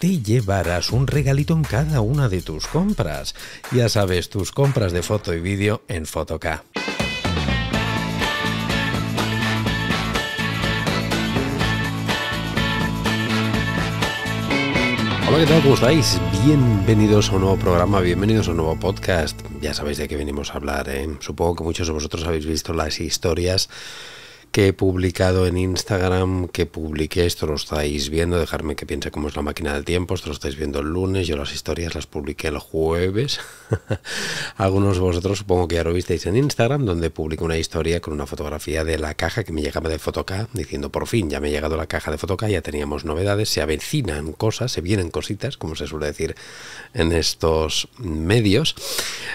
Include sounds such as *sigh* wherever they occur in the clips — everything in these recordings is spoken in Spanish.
te llevarás un regalito en cada una de tus compras. Ya sabes, tus compras de foto y vídeo en Fotoca. Hola, ¿qué tal? ¿Cómo estáis? Bienvenidos a un nuevo programa, bienvenidos a un nuevo podcast. Ya sabéis de qué venimos a hablar, ¿eh? Supongo que muchos de vosotros habéis visto las historias que he publicado en Instagram, que publiqué, esto lo estáis viendo, dejarme que piense cómo es la máquina del tiempo, esto lo estáis viendo el lunes, yo las historias las publiqué el jueves. *laughs* Algunos de vosotros supongo que ya lo visteis en Instagram, donde publiqué una historia con una fotografía de la caja que me llegaba de Fotoca, diciendo por fin ya me ha llegado la caja de Fotoca, ya teníamos novedades, se avecinan cosas, se vienen cositas, como se suele decir en estos medios.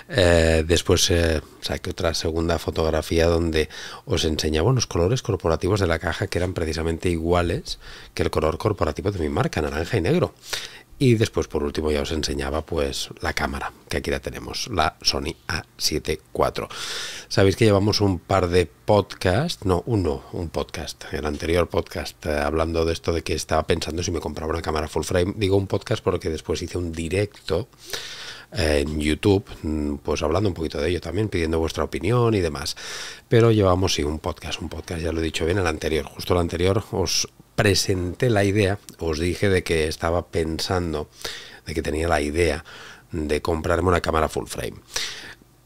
Eh, después eh, saqué otra segunda fotografía donde os enseñaba unos colores corporativos de la caja que eran precisamente iguales que el color corporativo de mi marca, naranja y negro. Y después, por último, ya os enseñaba pues la cámara, que aquí ya tenemos, la Sony A7 Sabéis que llevamos un par de podcasts, no, uno, un podcast, el anterior podcast, eh, hablando de esto de que estaba pensando si me compraba una cámara full frame. Digo un podcast porque después hice un directo en YouTube, pues hablando un poquito de ello también, pidiendo vuestra opinión y demás. Pero llevamos un podcast, un podcast, ya lo he dicho bien, el anterior, justo el anterior os presenté la idea, os dije de que estaba pensando, de que tenía la idea de comprarme una cámara full frame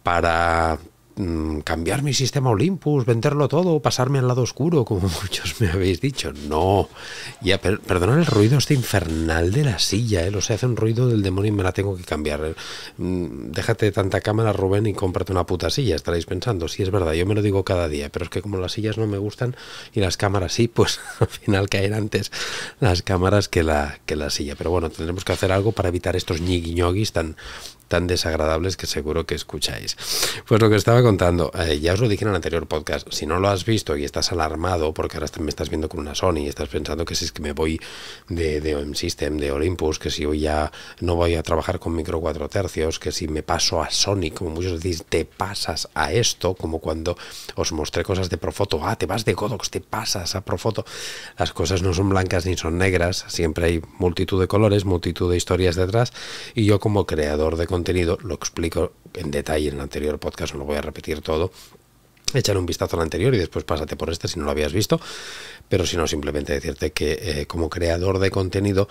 para Mm, cambiar mi sistema Olympus, venderlo todo, pasarme al lado oscuro, como *laughs* muchos me habéis dicho. No. Ya, perdonar el ruido este infernal de la silla, ¿eh? O sea, hace un ruido del demonio y me la tengo que cambiar. Eh. Mm, déjate tanta cámara, Rubén, y cómprate una puta silla, estaréis pensando. si es verdad, yo me lo digo cada día, pero es que como las sillas no me gustan y las cámaras sí, *laughs* pues al final caen antes las cámaras que la, que la silla. Pero bueno, tendremos que hacer algo para evitar estos ñiñoguis tan, tan desagradables que seguro que escucháis. Pues lo que estaba contando, eh, ya os lo dije en el anterior podcast, si no lo has visto y estás alarmado porque ahora me estás viendo con una Sony y estás pensando que si es que me voy de, OM System, de Olympus, que si hoy ya no voy a trabajar con micro 4 tercios, que si me paso a Sony, como muchos decís, te pasas a esto, como cuando os mostré cosas de Profoto, ah, te vas de Godox, te pasas a Profoto, las cosas no son blancas ni son negras, siempre hay multitud de colores, multitud de historias detrás y yo como creador de contenido lo explico en detalle en el anterior podcast, no lo voy a repetir todo. Échale un vistazo al anterior y después pásate por este si no lo habías visto. Pero si no, simplemente decirte que eh, como creador de contenido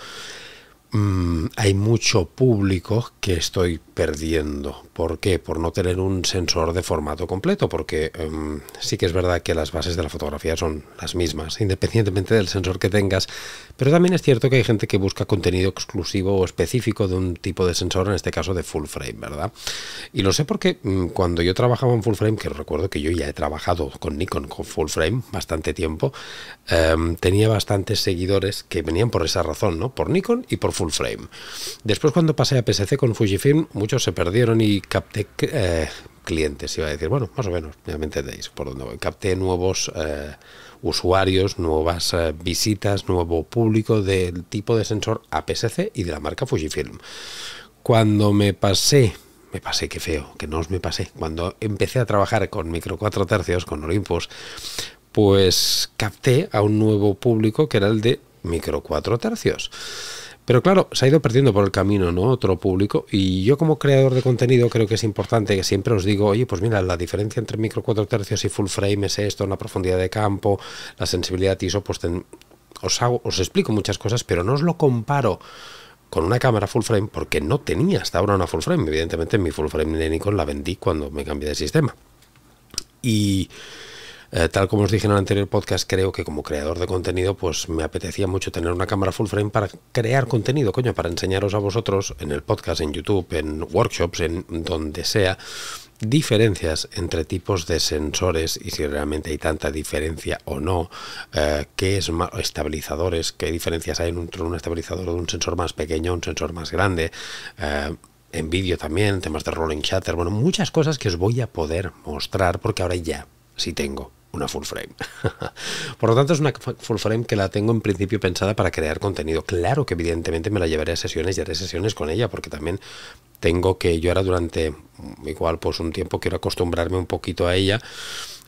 Mm, hay mucho público que estoy perdiendo. ¿Por qué? Por no tener un sensor de formato completo, porque em, sí que es verdad que las bases de la fotografía son las mismas, independientemente del sensor que tengas. Pero también es cierto que hay gente que busca contenido exclusivo o específico de un tipo de sensor, en este caso de full frame, ¿verdad? Y lo sé porque mm, cuando yo trabajaba en full frame, que recuerdo que yo ya he trabajado con Nikon con full frame bastante tiempo, em, tenía bastantes seguidores que venían por esa razón, ¿no? Por Nikon y por full frame. Después cuando pasé a PSC con Fujifilm, muchos se perdieron y capté eh, clientes, iba a decir, bueno, más o menos, ya me entendéis por donde voy. Capté nuevos eh, usuarios, nuevas eh, visitas, nuevo público del tipo de sensor APS-C y de la marca Fujifilm. Cuando me pasé me pasé, qué feo, que no os me pasé. Cuando empecé a trabajar con micro 4 tercios, con Olympus, pues capté a un nuevo público que era el de micro 4 tercios. Pero claro, se ha ido perdiendo por el camino, ¿no? Otro público. Y yo como creador de contenido creo que es importante que siempre os digo, oye, pues mira, la diferencia entre micro 4 tercios y full frame es esto, la profundidad de campo, la sensibilidad ISO, pues os, os explico muchas cosas, pero no os lo comparo con una cámara full frame porque no tenía hasta ahora una full frame. Evidentemente mi full frame de Nikon la vendí cuando me cambié de sistema. Y eh, tal como os dije en el anterior podcast, creo que como creador de contenido, pues me apetecía mucho tener una cámara full frame para crear contenido, coño, para enseñaros a vosotros en el podcast, en YouTube, en workshops, en donde sea, diferencias entre tipos de sensores y si realmente hay tanta diferencia o no, eh, qué es más, estabilizadores, qué diferencias hay entre un estabilizador de un sensor más pequeño, un sensor más grande. Eh, en vídeo también, temas de rolling shutter, bueno, muchas cosas que os voy a poder mostrar porque ahora ya sí tengo una full frame. *laughs* Por lo tanto, es una full frame que la tengo en principio pensada para crear contenido. Claro que evidentemente me la llevaré a sesiones y haré sesiones con ella, porque también tengo que, yo ahora durante mm, igual pues un tiempo quiero acostumbrarme un poquito a ella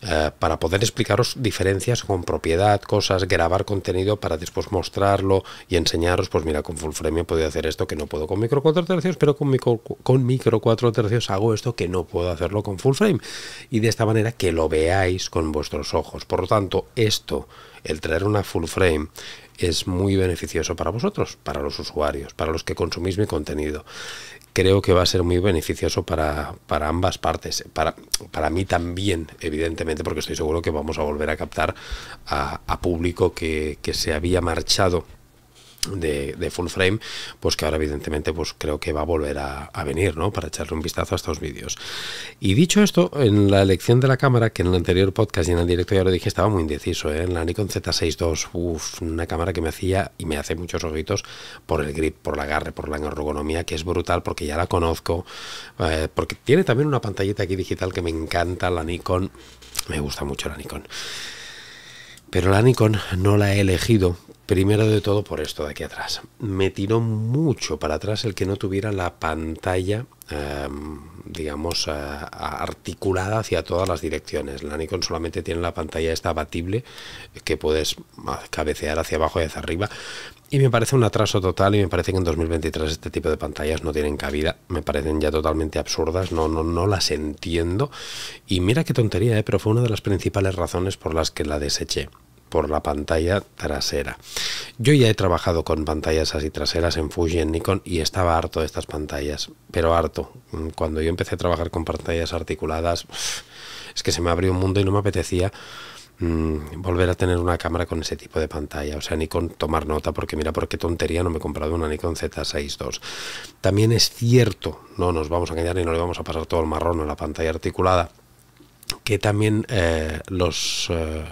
eh, para poder explicaros diferencias con propiedad, cosas, grabar contenido para después mostrarlo y enseñaros, pues mira, con full frame podido hacer esto que no puedo con micro 4 tercios, pero con micro, con micro 4 tercios hago esto que no puedo hacerlo con full frame. Y de esta manera que lo veáis con vuestros ojos. Por lo tanto, esto, el traer una full frame, es muy beneficioso para vosotros, para los usuarios, para los que consumís mi contenido creo que va a ser muy beneficioso para, ambas partes, para, para mí también, evidentemente, porque estoy seguro que vamos a volver a captar a, público que, que se había marchado de, full frame, pues que ahora evidentemente pues creo que va a volver a, venir, ¿no? Para echarle un vistazo a estos vídeos. Y dicho esto, en la elección de la cámara, que en el anterior podcast y en el directo ya lo dije, estaba muy indeciso, En ¿eh? la Nikon Z6 II, una cámara que me hacía y me hace muchos ojitos por el grip, por el agarre, por la ergonomía, que es brutal porque ya la conozco, eh, porque tiene también una pantallita aquí digital que me encanta, la Nikon, me gusta mucho la Nikon. Pero la Nikon no la he elegido Primero de todo por esto de aquí atrás. Me tiró mucho para atrás el que no tuviera la pantalla, em, digamos, eh, articulada hacia todas las direcciones. La Nikon solamente tiene la pantalla esta abatible que puedes ah, cabecear hacia abajo y hacia arriba. Y me parece un atraso total y me parece que en 2023 este tipo de pantallas no tienen cabida. Me parecen ya totalmente absurdas, no, no, no las entiendo. Y mira qué tontería, ¿eh? pero fue una de las principales razones por las que la deseché por la pantalla trasera. Yo ya he trabajado con pantallas así traseras en Fuji, en Nikon y estaba harto de estas pantallas, pero harto. Mm, cuando yo empecé a trabajar con pantallas articuladas, es que se me abrió un mundo y no me apetecía mm, volver a tener una cámara con ese tipo de pantalla. O sea, Nikon tomar nota porque mira por qué tontería no me he comprado una Nikon Z6 II. También es cierto, no nos vamos a engañar y no le vamos a pasar todo el marrón en la pantalla articulada que también eh, los, eh,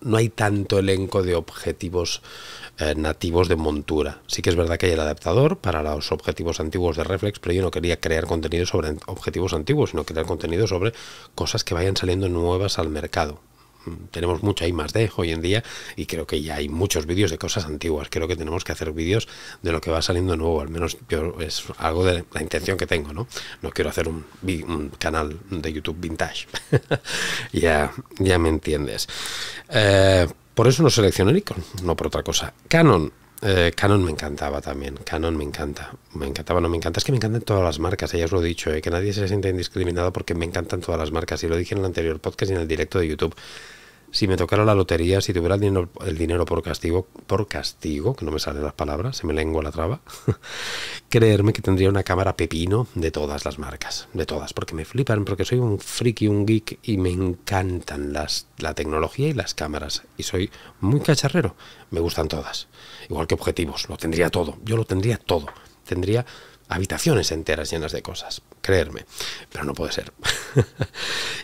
no hay tanto elenco de objetivos eh, nativos de montura. Sí que es verdad que hay el adaptador para los objetivos antiguos de Reflex, pero yo no quería crear contenido sobre objetivos antiguos, sino crear contenido sobre cosas que vayan saliendo nuevas al mercado tenemos mucho y más de hoy en día y creo que ya hay muchos vídeos de cosas antiguas. Creo que tenemos que hacer vídeos de lo que va saliendo nuevo, al menos yo, es algo de la intención que tengo, ¿no? No quiero hacer un, canal de YouTube vintage. *laughs* ya, ya me entiendes. Eh, por eso no seleccioné Nikon, no por otra cosa. Canon, eh, Canon me encantaba también. Canon me encanta. Me encantaba, no me encanta. Es que me encantan todas las marcas. Ya os lo he dicho, eh, que nadie se sienta indiscriminado porque me encantan todas las marcas. Y lo dije en el anterior podcast y en el directo de YouTube si me tocara la lotería, si tuviera el dinero, por castigo, por castigo, que no me salen las palabras, se me lengua la traba, *laughs* creerme que tendría una cámara pepino de todas las marcas, de todas, porque me flipan, porque soy un friki, un geek y me encantan las, la tecnología y las cámaras. Y soy muy cacharrero, me gustan todas. Igual que objetivos, lo tendría todo, yo lo tendría todo. Tendría habitaciones enteras llenas de cosas, creerme, pero no puede ser. *laughs*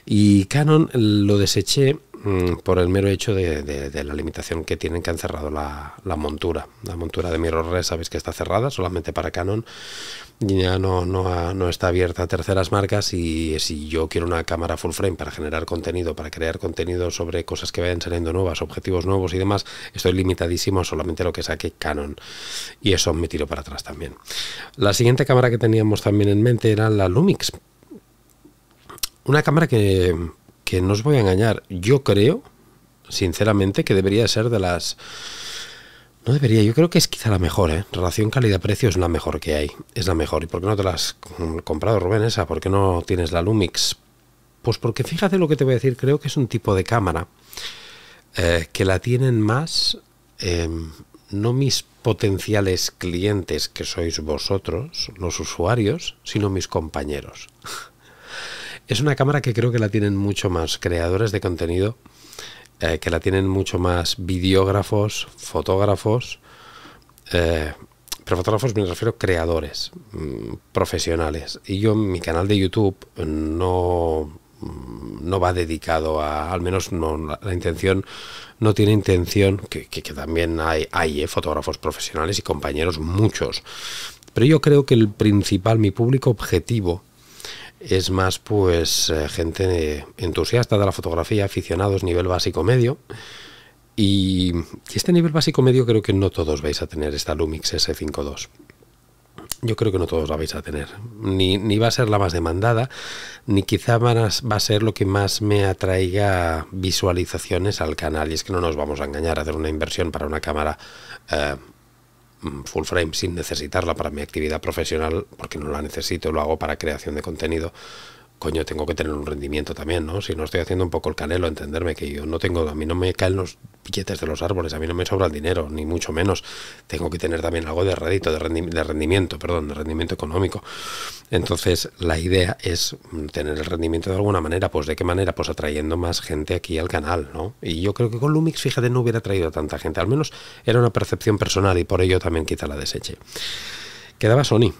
y Canon lo deseché Mm, por el mero hecho de, la limitación que tienen que han cerrado la, montura. La montura de mirrorless sabéis que está cerrada solamente para Canon ya no, no, no, está abierta a terceras marcas y si yo quiero una cámara full frame para generar contenido, para crear contenido sobre cosas que vayan saliendo nuevas, objetivos nuevos y demás, estoy limitadísimo a solamente lo que saque Canon y eso me tiro para atrás también. La siguiente cámara que teníamos también en mente era la Lumix. Una cámara que que no os voy a engañar, yo creo, sinceramente, que debería ser de las... No debería, yo creo que es quizá la mejor, ¿eh? Relación calidad-precio es la mejor que hay, es la mejor. ¿Y por qué no te la has mm, comprado, Rubén, esa? ¿Por qué no tienes la Lumix? Pues porque fíjate lo que te voy a decir, creo que es un tipo de cámara eh, que la tienen más, em, no mis potenciales clientes, que sois vosotros, los usuarios, sino mis compañeros. *laughs* Es una cámara que creo que la tienen mucho más creadores de contenido, eh, que la tienen mucho más videógrafos, fotógrafos, eh, pero fotógrafos me refiero a creadores mm, profesionales. Y yo mi canal de YouTube no, mm, no va dedicado a, al menos no, la, intención no tiene intención, que, también hay, hay eh, fotógrafos profesionales y compañeros muchos, pero yo creo que el principal, mi público objetivo es más pues eh, gente entusiasta de la fotografía, aficionados nivel básico medio. Y este nivel básico medio creo que no todos vais a tener esta Lumix S52. Yo creo que no todos la vais a tener. Ni, va a ser la más demandada, ni quizá va a ser lo que más me atraiga visualizaciones al canal. Y es que no nos vamos a engañar, a hacer una inversión para una cámara eh, Mm, full frame sin necesitarla para mi actividad profesional, porque no la necesito, lo hago para creación de contenido, coño, tengo que tener un rendimiento también, ¿no? Si no estoy haciendo un poco el canelo, entenderme que yo no tengo, a mí no me caen los billetes de los árboles, a mí no me sobra el dinero, ni mucho menos. Tengo que tener también algo de rédito, de, rendimiento, perdón, de rendimiento económico. Entonces, la idea es tener el rendimiento de alguna manera, pues de qué manera, pues atrayendo más gente aquí al canal, ¿no? Y yo creo que con Lumix, fíjate, no hubiera traído tanta gente, al menos era una percepción personal y por ello también quita la deseche. Quedaba Sony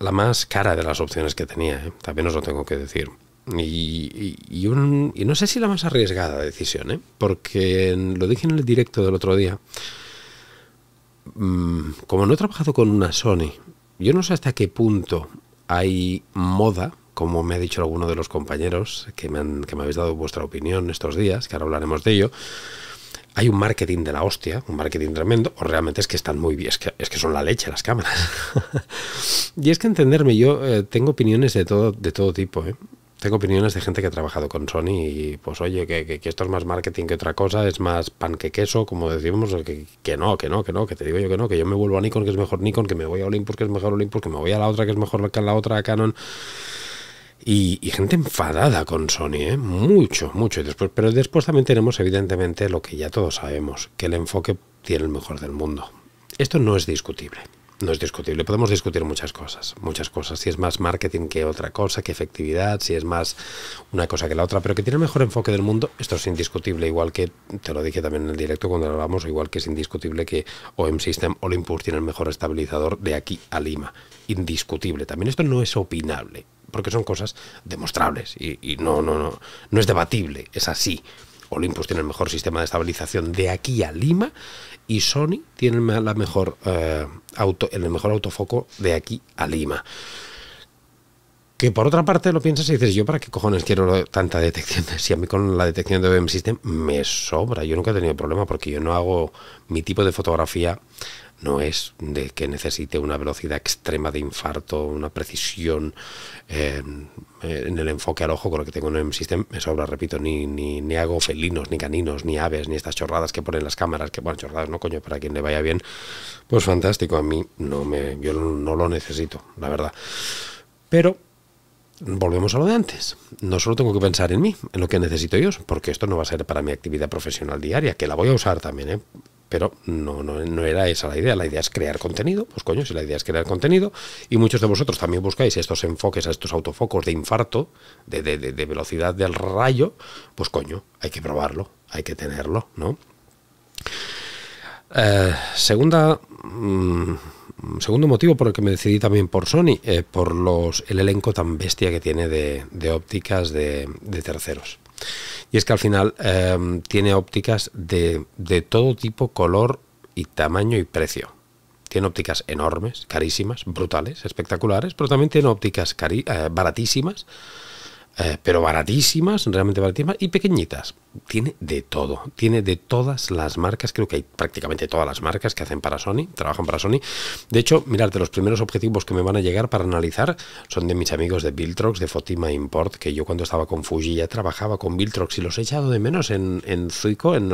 la más cara de las opciones que tenía, ¿eh? también os lo tengo que decir. Y, no sé si la más arriesgada decisión, ¿eh? porque lo dije en el directo del otro día. Mm, como no he trabajado con una Sony, yo no sé hasta qué punto hay moda, como me ha dicho alguno de los compañeros que que me habéis dado vuestra opinión estos días, que ahora hablaremos de ello hay un marketing de la hostia, un marketing tremendo, o realmente es que están muy bien, es que, es que son la leche las cámaras. *laughs* y es que entenderme, yo eh, tengo opiniones de todo, de todo tipo, ¿eh? Tengo opiniones de gente que ha trabajado con Sony y pues oye, que, esto es más marketing que otra cosa, es más pan que queso, como decimos, que, que, no, que no, que no, que te digo yo que no, que yo me vuelvo a Nikon, que es mejor Nikon, que me voy a Olympus, que es mejor Olympus, que me voy a la otra, que es mejor que la otra, Canon. Y, gente enfadada con Sony, ¿eh? mucho, mucho. después, pero después también tenemos, evidentemente, lo que ya todos sabemos, que el enfoque tiene el mejor del mundo. Esto no es discutible no es discutible. Podemos discutir muchas cosas, muchas cosas. Si es más marketing que otra cosa, que efectividad, si es más una cosa que la otra, pero que tiene el mejor enfoque del mundo, esto es indiscutible, igual que te lo dije también en el directo cuando hablamos, igual que es indiscutible que OM System Olympus tiene el mejor estabilizador de aquí a Lima. Indiscutible. También esto no es opinable, porque son cosas demostrables y, no, no, no, no es debatible, es así. Olympus tiene el mejor sistema de estabilización de aquí a Lima y Sony tiene la mejor, eh, auto, el mejor autofoco de aquí a Lima. Que por otra parte lo piensas y dices, yo para qué cojones quiero tanta detección. *laughs* Si a mí con la detección de OBM System me sobra. Yo nunca he tenido problema porque yo no hago mi tipo de fotografía no es de que necesite una velocidad extrema de infarto, una precisión eh, en el enfoque al ojo con lo que tengo en el sistema, me sobra, repito, ni, ni, ni, hago felinos, ni caninos, ni aves, ni estas chorradas que ponen las cámaras, que bueno, chorradas no, coño, para quien le vaya bien, pues fantástico, a mí no me, yo no lo necesito, la verdad. Pero volvemos a lo de antes. No solo tengo que pensar en mí, en lo que necesito yo, porque esto no va a ser para mi actividad profesional diaria, que la voy a usar también, ¿eh? Pero no, no, era esa la idea, la idea es crear contenido, pues coño, si la idea es crear contenido, y muchos de vosotros también buscáis estos enfoques, a estos autofocos de infarto, de, velocidad del rayo, pues coño, hay que probarlo, hay que tenerlo, ¿no? Eh, segunda, mm, segundo motivo por el que me decidí también por Sony, eh, por los, el elenco tan bestia que tiene de, ópticas de terceros. Y es que al final em, tiene ópticas de, todo tipo, color y tamaño y precio tiene ópticas enormes, carísimas, brutales, espectaculares, pero también tiene ópticas eh, baratísimas, eh, pero baratísimas, realmente baratísimas, y pequeñitas tiene de todo, tiene de todas las marcas, creo que hay prácticamente todas las marcas que hacen para Sony, trabajan para Sony. De hecho, mirad, los primeros objetivos que me van a llegar para analizar son de mis amigos de Viltrox, de Fotima Import, que yo cuando estaba con Fuji ya trabajaba con Viltrox y los he echado de menos en, en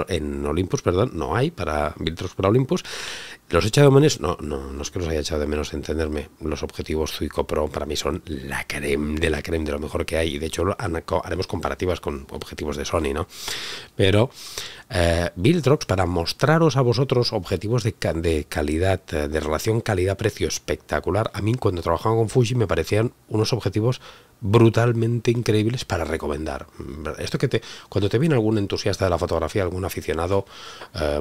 en, Olympus, perdón, no hay para Viltrox para Olympus. ¿Los he echado de menos? No, no, no es que los haya echado de menos, entenderme. Los objetivos Zuico Pro para mí son la creme de la creme de lo mejor que hay. Y de hecho, haremos comparativas con objetivos de Sony, ¿no? Pero eh, para mostraros a vosotros objetivos de, calidad, eh, de relación calidad-precio espectacular. A mí cuando trabajaba con Fuji me parecían unos objetivos brutalmente increíbles para recomendar. Mm, esto que te, cuando te viene algún entusiasta de la fotografía, algún aficionado eh,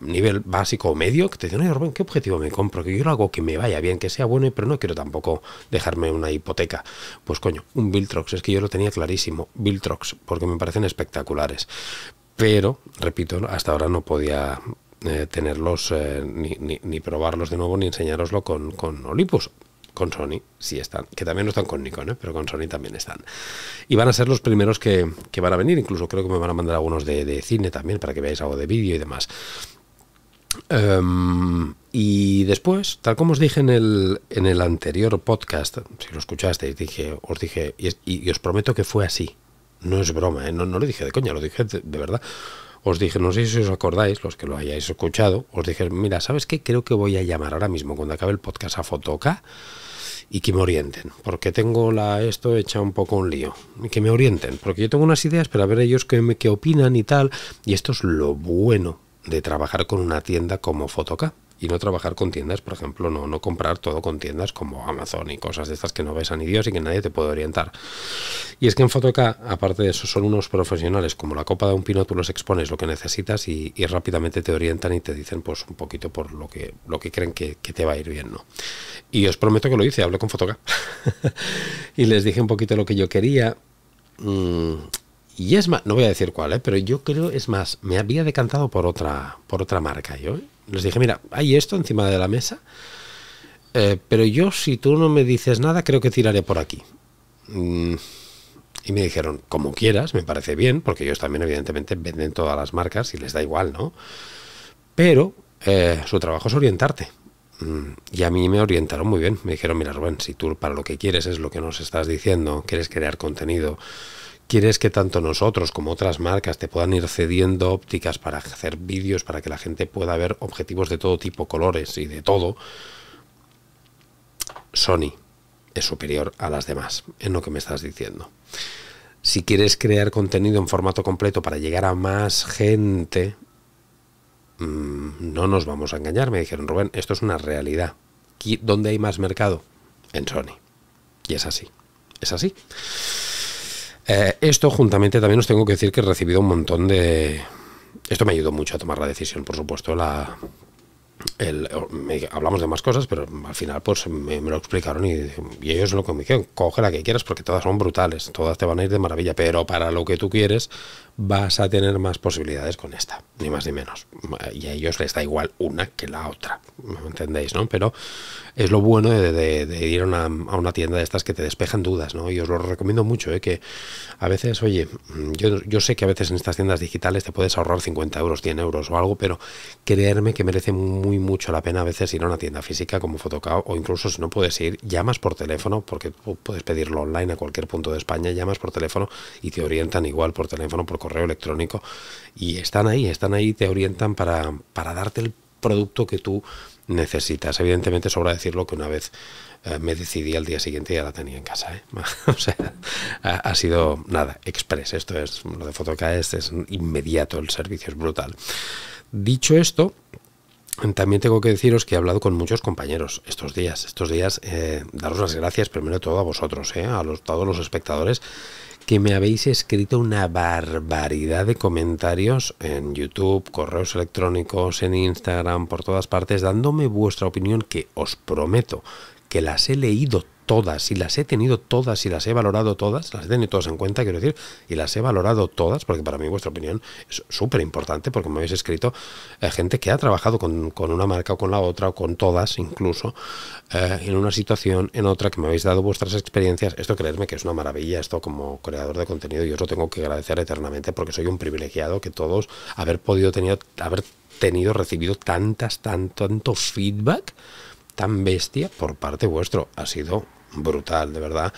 nivel básico o medio, que te dice, oye, ¿qué objetivo me compro? Que yo lo hago que me vaya bien, que sea bueno, pero no quiero tampoco dejarme una hipoteca. Pues coño, un Viltrox, es que yo lo tenía clarísimo, Viltrox, porque me parecen espectaculares pero, repito, hasta ahora no podía eh, tenerlos, eh, ni, probarlos de nuevo, ni enseñároslo con, con Olympus. Con Sony sí están, que también no están con Nikon, ¿eh? pero con Sony también están. Y van a ser los primeros que, van a venir, incluso creo que me van a mandar algunos de, cine también para que veáis algo de vídeo y demás. Em, y después, tal como os dije en el, en el anterior podcast, si lo escuchasteis, dije, os dije, y os prometo que fue así, no es broma, ¿eh? no, no lo dije de coña, lo dije de, verdad os dije, no sé si os acordáis, los que lo hayáis escuchado, os dije, mira, ¿sabes qué? Creo que voy a llamar ahora mismo cuando acabe el podcast a Fotoca y que me orienten, porque tengo la esto hecha un poco un lío. que me orienten, porque yo tengo unas ideas, pero a ver ellos qué, me, qué opinan y tal. Y esto es lo bueno de trabajar con una tienda como Fotoca y no trabajar con tiendas, por ejemplo, no, comprar todo con tiendas como Amazon y cosas de estas que no ves a ni Dios y que nadie te puede orientar. Y es que en Fotoca, aparte de eso, son unos profesionales, como la copa de un pino, tú los expones lo que necesitas y, rápidamente te orientan y te dicen pues un poquito por lo que, lo que creen que, te va a ir bien, ¿no? Y os prometo que lo hice, hablé con Fotoka *laughs* y les dije un poquito lo que yo quería. Mm, y es más, no voy a decir cuál, ¿eh? pero yo creo, es más, me había decantado por otra, por otra marca yo. ¿eh? les dije, mira, hay esto encima de la mesa, eh, pero yo si tú no me dices nada, creo que tiraré por aquí. Mm, y me dijeron, como quieras, me parece bien, porque ellos también evidentemente venden todas las marcas y les da igual, ¿no? Pero eh, su trabajo es orientarte. Mm, y a mí me orientaron muy bien. Me dijeron, mira Rubén, si tú para lo que quieres es lo que nos estás diciendo, quieres crear contenido, quieres que tanto nosotros como otras marcas te puedan ir cediendo ópticas para hacer vídeos, para que la gente pueda ver objetivos de todo tipo, colores y de todo, Sony es superior a las demás, en lo que me estás diciendo. Si quieres crear contenido en formato completo para llegar a más gente, mm, no nos vamos a engañar, me dijeron, Rubén, esto es una realidad. ¿Dónde hay más mercado? En Sony. Y es así. Es así. Eh, esto juntamente también os tengo que decir que he recibido un montón de... Esto me ayudó mucho a tomar la decisión, por supuesto, la... hablamos de más cosas, pero al final pues me, lo explicaron y, ellos lo que me dijeron, coge la que quieras porque todas son brutales, todas te van a ir de maravilla, pero para lo que tú quieres vas a tener más posibilidades con esta, ni más ni menos. Y a ellos les da igual una que la otra, ¿me entendéis? ¿no? Pero es lo bueno de, ir a una, tienda de estas que te despejan dudas, ¿no? Y os lo recomiendo mucho, ¿eh? que a veces, oye, mm, yo, sé que a veces en estas tiendas digitales te puedes ahorrar 50 euros, 100 euros o algo, pero creerme que merece muy mucho la pena a veces ir a una tienda física como Fotocao o incluso si no puedes ir, llamas por teléfono, porque puedes pedirlo online a cualquier punto de España, llamas por teléfono y te orientan igual por teléfono, por correo electrónico y están ahí, están ahí, te orientan para, para darte el producto que tú necesitas. Evidentemente sobra decirlo que una vez eh, me decidí al día siguiente ya la tenía en casa. ¿eh? *laughs* ha, sido nada, express. Esto es lo de Photocast, es inmediato, el servicio es brutal. Dicho esto, también tengo que deciros que he hablado con muchos compañeros estos días. Estos días, eh, daros las gracias primero de todo a vosotros, a todos los espectadores que me habéis escrito una barbaridad de comentarios en YouTube, correos electrónicos, en Instagram, por todas partes, dándome vuestra opinión que os prometo que las he leído todas y las he tenido todas y las he valorado todas, las he tenido todas en cuenta, quiero decir, y las he valorado todas, porque para mí vuestra opinión es súper importante, porque me habéis escrito eh, gente que ha trabajado con, una marca o con la otra, o con todas incluso, eh, en una situación, en otra, que me habéis dado vuestras experiencias. Esto creedme que es una maravilla, esto como creador de contenido, yo os lo tengo que agradecer eternamente, porque soy un privilegiado que todos haber podido tener, haber tenido, recibido tantas, tan, tanto feedback tan bestia por parte vuestro. Ha sido brutal, de verdad.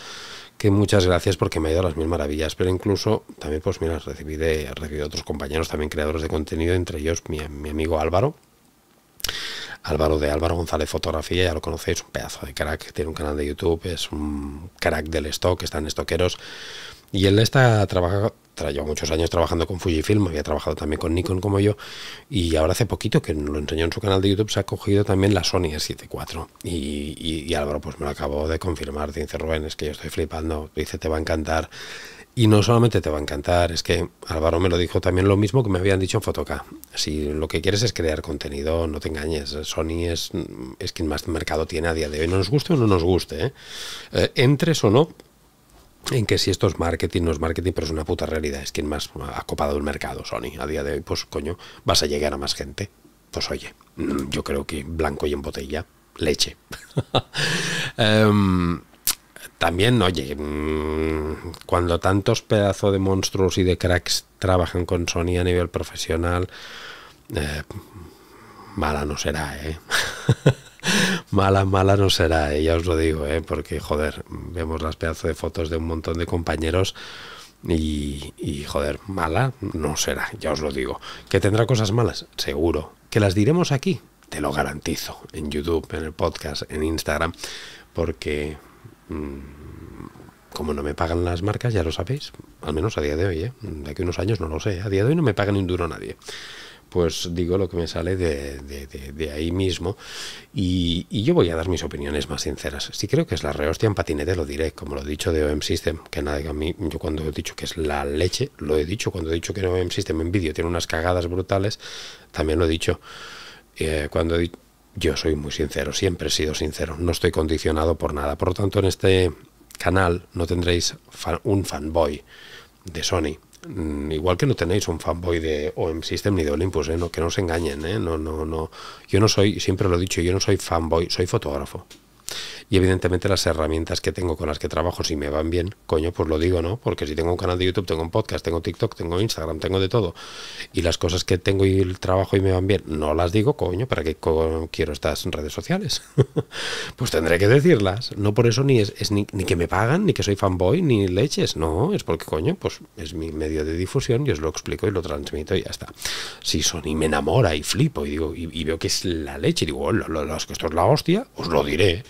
Que muchas gracias porque me ha ido a las mil maravillas. Pero incluso también, pues mira, recibí de, recibí otros compañeros también creadores de contenido, entre ellos mi, amigo Álvaro, Álvaro de Álvaro González Fotografía, ya lo conocéis, un pedazo de crack, tiene un canal de YouTube, es un crack del stock, está en estoqueros. Y él está trabajando llevo muchos años trabajando con Fujifilm, había trabajado también con Nikon como yo, y ahora hace poquito que lo enseñó en su canal de YouTube, se ha cogido también la Sony S74. Y, y, Álvaro pues me lo acabó de confirmar, dice Rubén, es que yo estoy flipando, dice te va a encantar. Y no solamente te va a encantar, es que Álvaro me lo dijo también lo mismo que me habían dicho en Fotoca. Si lo que quieres es crear contenido, no te engañes. Sony es, es quien más mercado tiene a día de hoy. nos guste o no nos guste. ¿eh? Eh, entres o no, en que si esto es marketing, no es marketing, pero es una puta realidad. Es quien más ha copado el mercado, Sony. A día de hoy, pues coño, vas a llegar a más gente. Pues oye, mm, yo creo que blanco y en botella, leche. *laughs* Em, también, oye, mm, cuando tantos pedazos de monstruos y de cracks trabajan con Sony a nivel profesional, eh, mala no será, ¿eh? *laughs* mala, mala no será, eh, ya os lo digo, eh, porque joder, vemos las pedazos de fotos de un montón de compañeros y, joder, mala no será, ya os lo digo. Que tendrá cosas malas, seguro. Que las diremos aquí, te lo garantizo, en YouTube, en el podcast, en Instagram, porque... Mm, como no me pagan las marcas, ya lo sabéis, al menos a día de hoy, eh, de aquí a unos años no lo sé, a día de hoy no me pagan ni duro nadie pues digo lo que me sale de, ahí mismo. Y, yo voy a dar mis opiniones más sinceras. Si creo que es la rehostia en patinete, lo diré, como lo he dicho de OM System, que nadie que a mí, yo cuando he dicho que es la leche, lo he dicho. Cuando he dicho que OM System en vídeo tiene unas cagadas brutales, también lo he dicho. Eh, cuando yo soy muy sincero, siempre he sido sincero, no estoy condicionado por nada. Por lo tanto, en este canal no tendréis un fanboy de Sony Mm, igual que no tenéis un fanboy de OM System ni de Olympus, eh, que no os engañen, eh, no, no, no. Yo no soy, siempre lo he dicho, yo no soy fanboy, soy fotógrafo y evidentemente las herramientas que tengo con las que trabajo, si me van bien, coño, pues lo digo, ¿no? Porque si tengo un canal de YouTube, tengo un podcast, tengo TikTok, tengo Instagram, tengo de todo, y las cosas que tengo y el trabajo y me van bien, no las digo, coño, ¿para qué quiero estas redes sociales? *laughs* pues tendré que decirlas, no por eso ni es, ni, que me pagan, ni que soy fanboy, ni leches, no, es porque, coño, pues es mi medio de difusión, y os lo explico y lo transmito y ya está. Si son y me enamora y flipo y digo, y, veo que es la leche, y digo, lo, que esto es la hostia, os lo diré.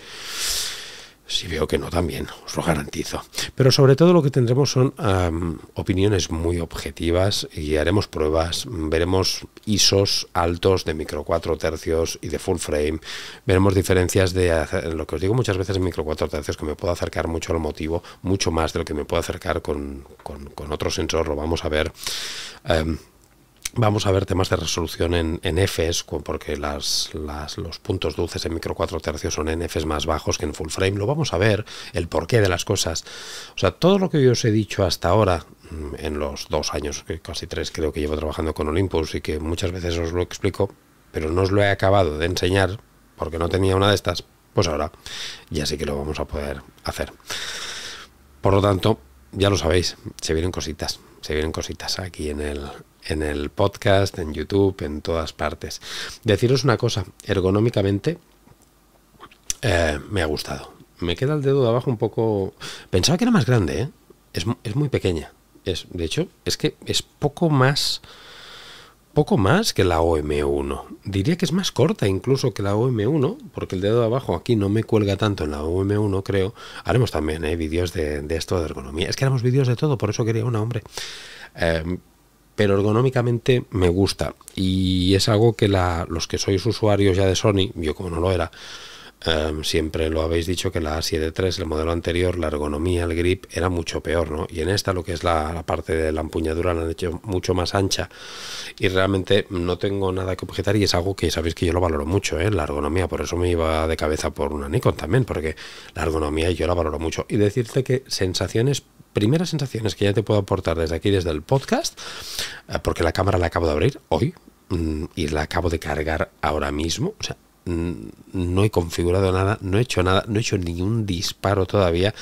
Si veo que no, también, os lo garantizo. Pero sobre todo lo que tendremos son opiniones muy objetivas y haremos pruebas, veremos ISOs altos de micro 4 tercios y de full frame, veremos diferencias de lo que os digo muchas veces en micro 4 tercios, que me puedo acercar mucho al motivo, mucho más de lo que me puedo acercar con, con, con otro sensor, lo vamos a ver. Vamos a ver temas de resolución en, en Fs, porque las, los puntos dulces en micro 4 tercios son en Fs más bajos que en full frame. Lo vamos a ver, el porqué de las cosas. O sea, todo lo que yo os he dicho hasta ahora, mm, en los dos años, casi tres creo que llevo trabajando con Olympus y que muchas veces os lo explico, pero no os lo he acabado de enseñar porque no tenía una de estas, pues ahora ya sí que lo vamos a poder hacer. Por lo tanto, ya lo sabéis, se vienen cositas, se vienen cositas aquí en el, en el podcast, en YouTube, en todas partes. Deciros una cosa, ergonómicamente eh, me ha gustado. Me queda el dedo de abajo un poco... Pensaba que era más grande, ¿eh? es, muy pequeña. Es, de hecho, es que es poco más... Poco más que la OM1. Diría que es más corta incluso que la OM1, porque el dedo de abajo aquí no me cuelga tanto en la OM1, creo. Haremos también ¿eh? vídeos de, esto de ergonomía. Es que haremos vídeos de todo, por eso quería una, hombre. Eh, pero ergonómicamente me gusta y es algo que los que sois usuarios ya de Sony, yo como no lo era, em, siempre lo habéis dicho que la A7 III, el modelo anterior, la ergonomía, el grip era mucho peor, ¿no? Y en esta lo que es la, la, parte de la empuñadura la han hecho mucho más ancha y realmente no tengo nada que objetar y es algo que sabéis que yo lo valoro mucho, ¿eh? La ergonomía, por eso me iba de cabeza por una Nikon también, porque la ergonomía yo la valoro mucho. Y decirte que sensaciones primeras sensaciones que ya te puedo aportar desde aquí, desde el podcast, eh, porque la cámara la acabo de abrir hoy mm, y la acabo de cargar ahora mismo. O sea, mm, no he configurado nada, no he hecho nada, no he hecho ningún disparo todavía.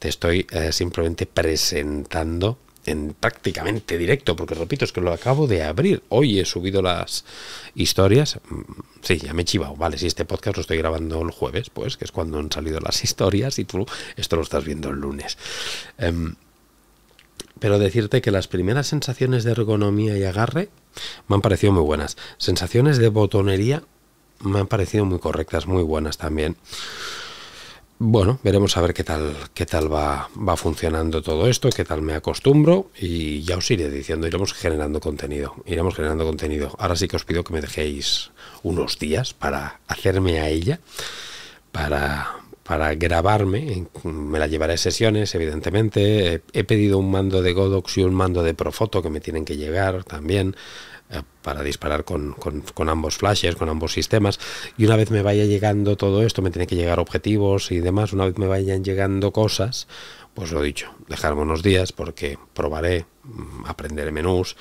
Te estoy eh, simplemente presentando en prácticamente directo, porque repito, es que lo acabo de abrir. Hoy he subido las historias. Mm, sí, ya me he chivado. Vale, si este podcast lo estoy grabando el jueves, pues, que es cuando han salido las *laughs* historias y tú esto lo estás viendo el lunes. Em, pero decirte que las primeras sensaciones de ergonomía y agarre me han parecido muy buenas. Sensaciones de botonería me han parecido muy correctas, muy buenas también bueno, veremos a ver qué tal, qué tal va, funcionando todo esto, qué tal me acostumbro y ya os iré diciendo, iremos generando contenido, iremos generando contenido. Ahora sí que os pido que me dejéis unos días para hacerme a ella, para, para grabarme, me la llevaré sesiones, evidentemente. He, pedido un mando de Godox y un mando de Profoto que me tienen que llegar también. Eh, para disparar con, ambos flashes, con ambos sistemas. Y una vez me vaya llegando todo esto, me tiene que llegar objetivos y demás, una vez me vayan llegando cosas, pues lo he dicho, dejarme unos días porque probaré, mm, aprenderé menús,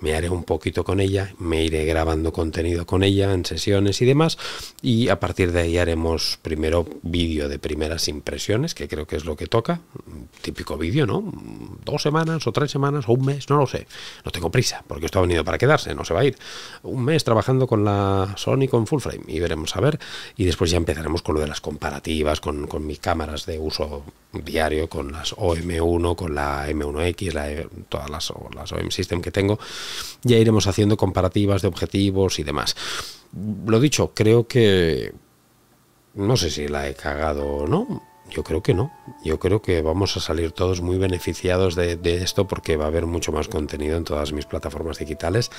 me haré un poquito con ella, me iré grabando contenido con ella en sesiones y demás, y a partir de ahí haremos primero vídeo de primeras impresiones, que creo que es lo que toca, típico vídeo, ¿no? Dos semanas o tres semanas o un mes, no lo sé, no tengo prisa, porque esto ha venido para quedarse, no se va a ir. Un mes trabajando con la Sony con full frame y veremos a ver, y después ya empezaremos con lo de las comparativas, con, mis cámaras de uso diario, con las OM1, con la M1X, e, todas las, las OM System que tengo, ya iremos haciendo comparativas de objetivos y demás. Lo dicho, creo que... No sé si la he cagado o no. Yo creo que no. Yo creo que vamos a salir todos muy beneficiados de, esto porque va a haber mucho más contenido en todas mis plataformas digitales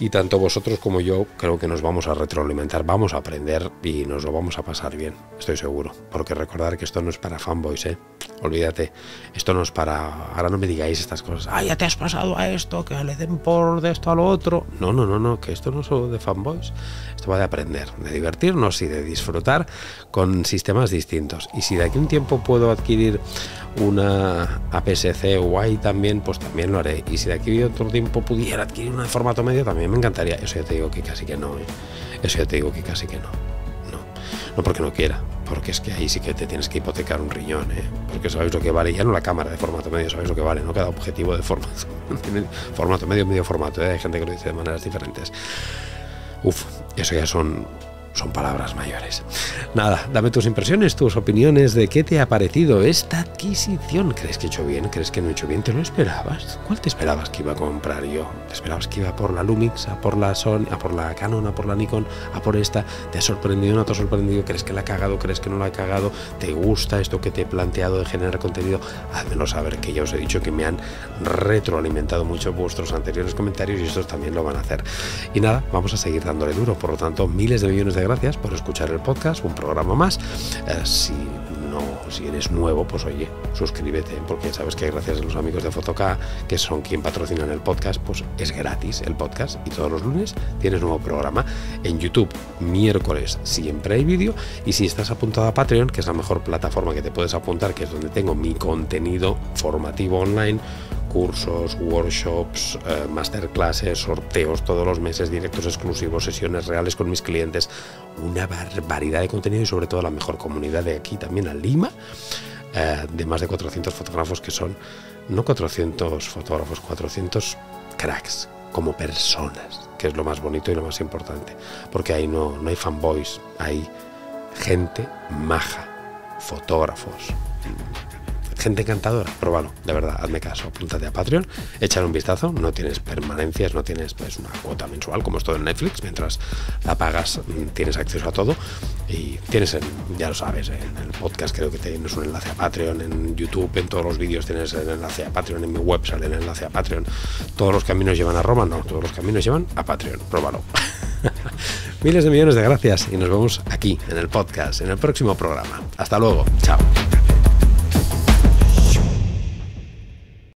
y tanto vosotros como yo creo que nos vamos a retroalimentar, vamos a aprender y nos lo vamos a pasar bien, estoy seguro. Porque recordar que esto no es para fanboys, ¿eh? Olvídate, esto no es para... Ahora no me digáis estas cosas, ay ya te has pasado a esto, que le den por de esto a lo otro. No, no, no, no, que esto no es solo de fanboys, esto va de aprender, de divertirnos y de disfrutar con sistemas distintos. Y si de aquí un tiempo puedo adquirir una APS-C guay también, pues también lo haré. Y si de aquí otro tiempo pudiera adquirir una de formato medio, también me encantaría. Eso ya te digo que casi que no. ¿eh? Eso ya te digo que casi que no. No, no porque no quiera, porque es que ahí sí que te tienes que hipotecar un riñón, ¿eh? porque sabéis lo que vale, ya no la cámara de formato medio, sabéis lo que vale, no cada objetivo de formato, *laughs* formato medio, medio formato, ¿eh? hay gente que lo dice de maneras diferentes. Uf, eso ya son son palabras mayores. Nada, dame tus impresiones, tus opiniones de qué te ha parecido esta adquisición. ¿Crees que he hecho bien? ¿Crees que no he hecho bien? ¿Te lo esperabas? ¿Cuál te esperabas que iba a comprar yo? Esperabas que iba por la Lumix, a por la Sony, a por la Canon, a por la Nikon, a por esta. Te ha sorprendido, no te ha sorprendido, crees que la ha cagado, crees que no la ha cagado, te gusta esto que te he planteado de generar contenido. Házmelo saber que ya os he dicho que me han retroalimentado mucho vuestros anteriores comentarios y estos también lo van a hacer. Y nada, vamos a seguir dándole duro. Por lo tanto, miles de millones de gracias por escuchar el podcast, un programa más. Eh, no, si eres nuevo, pues oye, suscríbete, porque sabes que gracias a los amigos de Fotoka, que son quien patrocinan el podcast, pues es gratis el podcast y todos los lunes tienes nuevo programa. En YouTube, miércoles siempre hay vídeo y si estás apuntado a Patreon, que es la mejor plataforma que te puedes apuntar, que es donde tengo mi contenido formativo online, cursos, workshops, eh, masterclasses, sorteos todos los meses, directos exclusivos, sesiones reales con mis clientes, una barbaridad de contenido y sobre todo la mejor comunidad de aquí también a Lima, eh, de más de 400 fotógrafos que son, no 400 fotógrafos, 400 cracks como personas, que es lo más bonito y lo más importante, porque ahí no, no hay fanboys, hay gente maja, fotógrafos. Gente encantadora, pruébalo, de verdad, hazme caso, apúntate a Patreon, echar un vistazo, no tienes permanencias, no tienes pues, una cuota mensual como es todo en Netflix, mientras la pagas mm, tienes acceso a todo y tienes, ya lo sabes, en el podcast creo que tienes un enlace a Patreon, en YouTube, en todos los vídeos tienes el enlace a Patreon, en mi web sale el enlace a Patreon, todos los caminos llevan a Roma, no, todos los caminos llevan a Patreon, pruébalo. *laughs* Miles de millones de gracias y nos vemos aquí en el podcast, en el próximo programa. Hasta luego, chao.